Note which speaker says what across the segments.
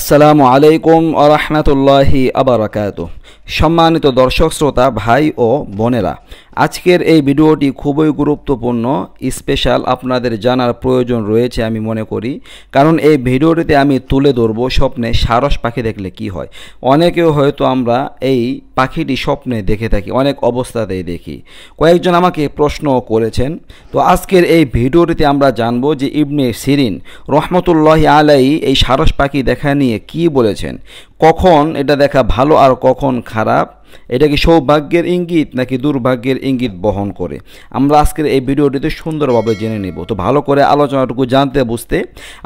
Speaker 1: আসসালামু আলাইকুম আরহামতুল্লাহি আবরাকাত সম্মানিত দর্শক শ্রোতা ভাই ও বোনেরা আজকের এই ভিডিওটি খুবই গুরুত্বপূর্ণ স্পেশাল আপনাদের জানার প্রয়োজন রয়েছে আমি মনে করি কারণ এই ভিডিওটিতে আমি তুলে ধরবো স্বপ্নে সারস পাখি দেখলে কি হয় অনেকেও হয়তো আমরা এই পাখিটি স্বপ্নে দেখে থাকি অনেক অবস্থাতেই দেখি কয়েকজন আমাকে প্রশ্নও করেছেন তো আজকের এই ভিডিওটিতে আমরা জানবো যে ইবনে সিরিন রহমতুল্লাহ আলাই এই সারস পাখি দেখেন নিয়ে কি বলেছেন কখন এটা দেখা ভালো আর কখন খারাপ এটা কি সৌভাগ্যের ইঙ্গিত নাকি দুর্ভাগ্যের ইঙ্গিত বহন করে আমরা আজকের এই ভিডিওটিতে সুন্দরভাবে জেনে নেব তো ভালো করে আলোচনাটুকু জানতে বুঝতে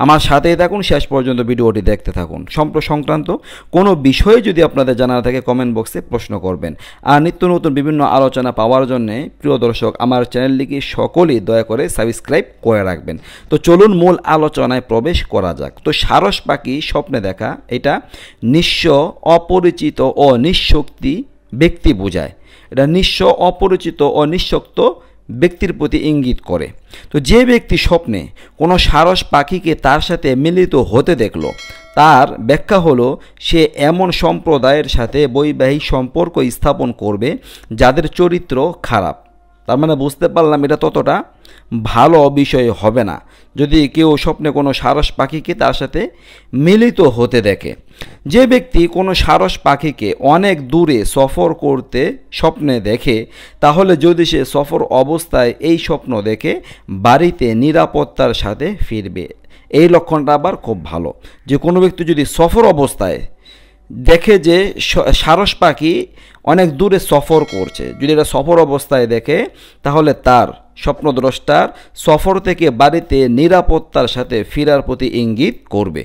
Speaker 1: আমার সাথেই থাকুন শেষ পর্যন্ত ভিডিওটি দেখতে থাকুন সম্প্র সংক্রান্ত কোনো বিষয়ে যদি আপনাদের জানা থাকে কমেন্ট বক্সে প্রশ্ন করবেন আর নিত্য নতুন বিভিন্ন আলোচনা পাওয়ার জন্যে প্রিয় দর্শক আমার চ্যানেলটিকে সকলেই দয়া করে সাবস্ক্রাইব করে রাখবেন তো চলুন মূল আলোচনায় প্রবেশ করা যাক তো সারস পাখি স্বপ্নে দেখা এটা নিঃস্ব অপরিচিত ও নিঃশক্তি ব্যক্তি বোঝায় এটা নিঃস্ব অপরিচিত ও নিঃশক্ত ব্যক্তির প্রতি ইঙ্গিত করে তো যে ব্যক্তি স্বপ্নে কোনো সারস পাখিকে তার সাথে মিলিত হতে দেখল তার ব্যাখ্যা হলো সে এমন সম্প্রদায়ের সাথে বৈবাহিক সম্পর্ক স্থাপন করবে যাদের চরিত্র খারাপ তার মানে বুঝতে পারলাম এটা ততটা ভালো বিষয় হবে না যদি কেউ স্বপ্নে কোনো সারস পাখিকে তার সাথে মিলিত হতে দেখে যে ব্যক্তি কোনো সারস পাখিকে অনেক দূরে সফর করতে স্বপ্নে দেখে তাহলে যদি সে সফর অবস্থায় এই স্বপ্ন দেখে বাড়িতে নিরাপত্তার সাথে ফিরবে এই লক্ষণটা আবার খুব ভালো যে কোনো ব্যক্তি যদি সফর অবস্থায় দেখে যে সারস পাখি অনেক দূরে সফর করছে যদি এটা সফর অবস্থায় দেখে তাহলে তার স্বপ্নদ্রষ্টার সফর থেকে বাড়িতে নিরাপত্তার সাথে ফেরার প্রতি ইঙ্গিত করবে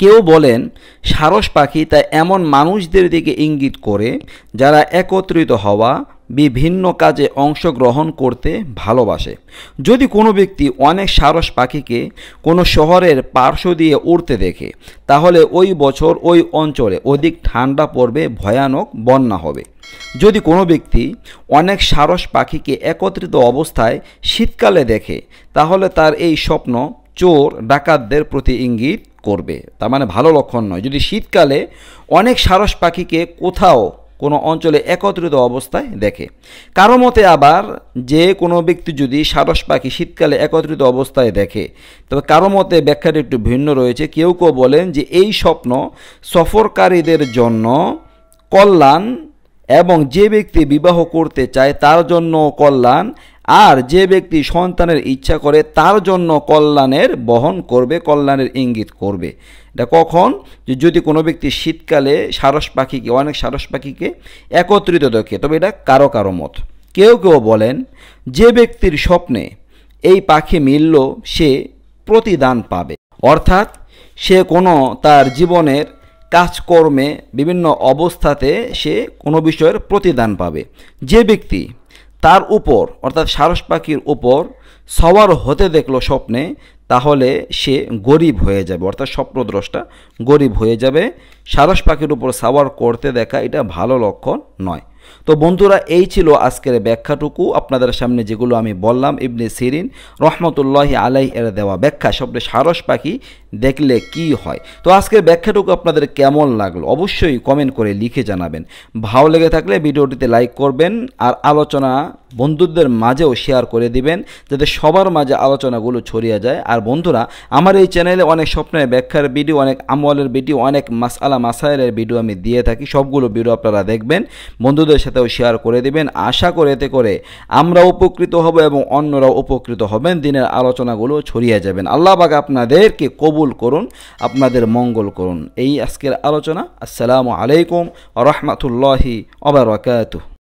Speaker 1: কেউ বলেন সারস পাখি তা এমন মানুষদের দিকে ইঙ্গিত করে যারা একত্রিত হওয়া বিভিন্ন কাজে অংশগ্রহণ করতে ভালোবাসে যদি কোনো ব্যক্তি অনেক সারস পাখিকে কোনো শহরের পার্শ্ব দিয়ে উড়তে দেখে তাহলে ওই বছর ওই অঞ্চলে অধিক ঠান্ডা পড়বে ভয়ানক বন্যা হবে যদি কোনো ব্যক্তি অনেক সারস পাখিকে একত্রিত অবস্থায় শীতকালে দেখে তাহলে তার এই স্বপ্ন চোর ডাকাতদের প্রতি ইঙ্গিত করবে তার মানে ভালো লক্ষণ নয় যদি শীতকালে অনেক সারস পাখিকে কোথাও কোনো অঞ্চলে একত্রিত অবস্থায় দেখে কারো মতে আবার যে কোনো ব্যক্তি যদি সারস পাখি শীতকালে একত্রিত অবস্থায় দেখে তবে কারো মতে ব্যাখ্যাটি একটু ভিন্ন রয়েছে কেউ কেউ বলেন যে এই স্বপ্ন সফরকারীদের জন্য কল্যাণ এবং যে ব্যক্তি বিবাহ করতে চায় তার জন্য কল্যাণ আর যে ব্যক্তি সন্তানের ইচ্ছা করে তার জন্য কল্যাণের বহন করবে কল্যাণের ইঙ্গিত করবে এটা কখন যদি কোনো ব্যক্তি শীতকালে সারস পাখিকে অনেক সারস পাখিকে একত্রিত দেখে তবে এটা কারো কারো মত কেউ কেউ বলেন যে ব্যক্তির স্বপ্নে এই পাখি মিলল সে প্রতিদান পাবে অর্থাৎ সে কোনো তার জীবনের কাজকর্মে বিভিন্ন অবস্থাতে সে কোনো বিষয়ের প্রতিদান পাবে যে ব্যক্তি তার উপর অর্থাৎ সারস পাখির উপর সওয়ার হতে দেখলো স্বপ্নে তাহলে সে গরিব হয়ে যাবে অর্থাৎ স্বপ্নদ্রষ্টা গরিব হয়ে যাবে সারস পাখির উপর সাওয়ার করতে দেখা এটা ভালো লক্ষণ নয় তো বন্ধুরা এই ছিল আজকের ব্যাখ্যাটুকু আপনাদের সামনে যেগুলো আমি বললাম ইবনে সিরিন রহমতুল্লাহি আলাই এর দেওয়া ব্যাখ্যা স্বপ্নে সারস পাখি দেখলে কি হয় তো আজকের ব্যাখ্যাটুকু আপনাদের কেমন লাগলো অবশ্যই কমেন্ট করে লিখে জানাবেন ভালো লেগে থাকলে ভিডিওটিতে লাইক করবেন আর আলোচনা বন্ধুদের মাঝেও শেয়ার করে দিবেন যাতে সবার মাঝে আলোচনাগুলো ছড়িয়ে যায় আর বন্ধুরা আমার এই চ্যানেলে অনেক স্বপ্নের ব্যাখ্যার ভিডিও অনেক আমলের ভিডিও অনেক মাসালা মাসাইলের ভিডিও আমি দিয়ে থাকি সবগুলো ভিডিও আপনারা দেখবেন বন্ধুদের সাথেও শেয়ার করে দিবেন আশা করে এতে করে আমরা উপকৃত হব এবং অন্যরাও উপকৃত হবেন দিনের আলোচনাগুলো ছড়িয়ে যাবেন আল্লাহবাগ আপনাদেরকে কবু কবুল করুন আপনাদের মঙ্গল করুন এই আজকের আলোচনা আসসালামু আলাইকুম রহমতুল্লাহি অবরাকাত